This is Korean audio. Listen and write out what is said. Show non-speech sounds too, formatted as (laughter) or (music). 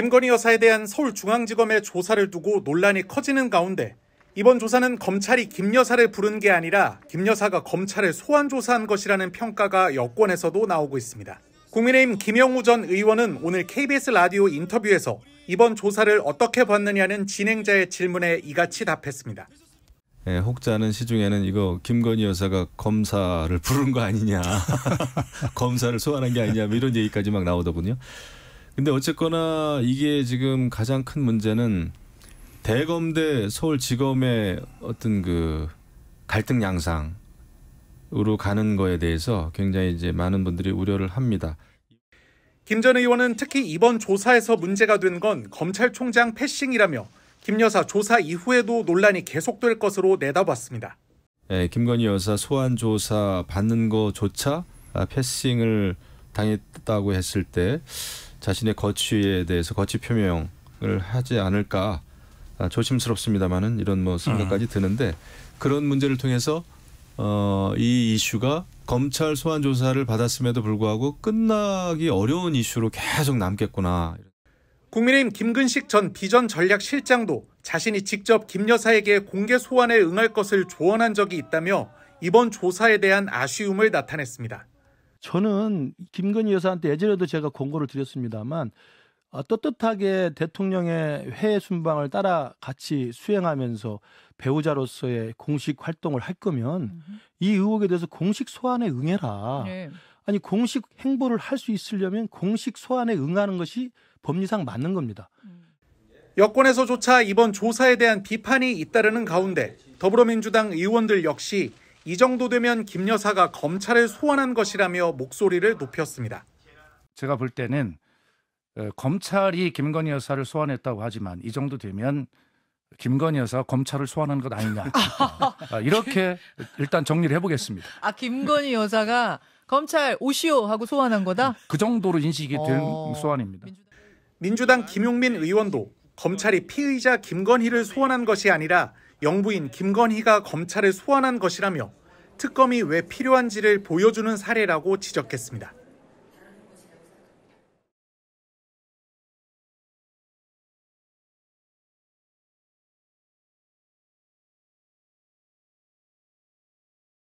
김건희 여사에 대한 서울중앙지검의 조사를 두고 논란이 커지는 가운데 이번 조사는 검찰이 김 여사를 부른 게 아니라 김 여사가 검찰을 소환 조사한 것이라는 평가가 여권에서도 나오고 있습니다. 국민의힘 김영우 전 의원은 오늘 KBS 라디오 인터뷰에서 이번 조사를 어떻게 봤느냐는 진행자의 질문에 이같이 답했습니다. 예, 혹자는 시중에는 이거 김건희 여사가 검사를 부른 거 아니냐, (laughs) 검사를 소환한 게 아니냐 뭐 이런 얘기까지 막 나오더군요. 근데 어쨌거나 이게 지금 가장 큰 문제는 대검대 서울지검의 어떤 그 갈등 양상으로 가는 거에 대해서 굉장히 이제 많은 분들이 우려를 합니다. 김 전 의원은 특히 이번 조사에서 문제가 된 건 검찰총장 패싱이라며 김 여사 조사 이후에도 논란이 계속될 것으로 내다봤습니다. 네, 예, 김건희 여사 소환 조사 받는 거조차 아, 패싱을 당했다고 했을 때 자신의 거취에 대해서 거취 표명을 하지 않을까 아, 조심스럽습니다만은 이런 뭐 생각까지 음. 드는데 그런 문제를 통해서 어, 이 이슈가 검찰 소환 조사를 받았음에도 불구하고 끝나기 어려운 이슈로 계속 남겠구나. 국민의힘 김근식 전 비전 전략 실장도 자신이 직접 김 여사에게 공개 소환에 응할 것을 조언한 적이 있다며 이번 조사에 대한 아쉬움을 나타냈습니다. 저는 김건희 여사한테 예전에도 제가 권고를 드렸습니다만 아, 떳떳하게 대통령의 해외 순방을 따라 같이 수행하면서 배우자로서의 공식 활동을 할 거면 음. 이 의혹에 대해서 공식 소환에 응해라. 네. 아니 공식 행보를 할 수 있으려면 공식 소환에 응하는 것이 법리상 맞는 겁니다. 음. 여권에서조차 이번 조사에 대한 비판이 잇따르는 가운데 더불어민주당 의원들 역시 이 정도 되면 김 여사가 검찰에 소환한 것이라며 목소리를 높였습니다. 제가 볼 때는 어, 검찰이 김건희 여사를 소환했다고 하지만 이 정도 되면 김건희 여사 검찰을 소환한 것 아니냐 (laughs) 아, 이렇게 일단 정리를 해보겠습니다. 아 김건희 여사가 검찰 오시오 하고 소환한 거다? 그 정도로 인식이 된 어... 소환입니다. 민주당 김용민 의원도 검찰이 피의자 김건희를 소환한 것이 아니라 영부인 김건희가 검찰을 소환한 것이라며 특검이 왜 필요한지를 보여주는 사례라고 지적했습니다.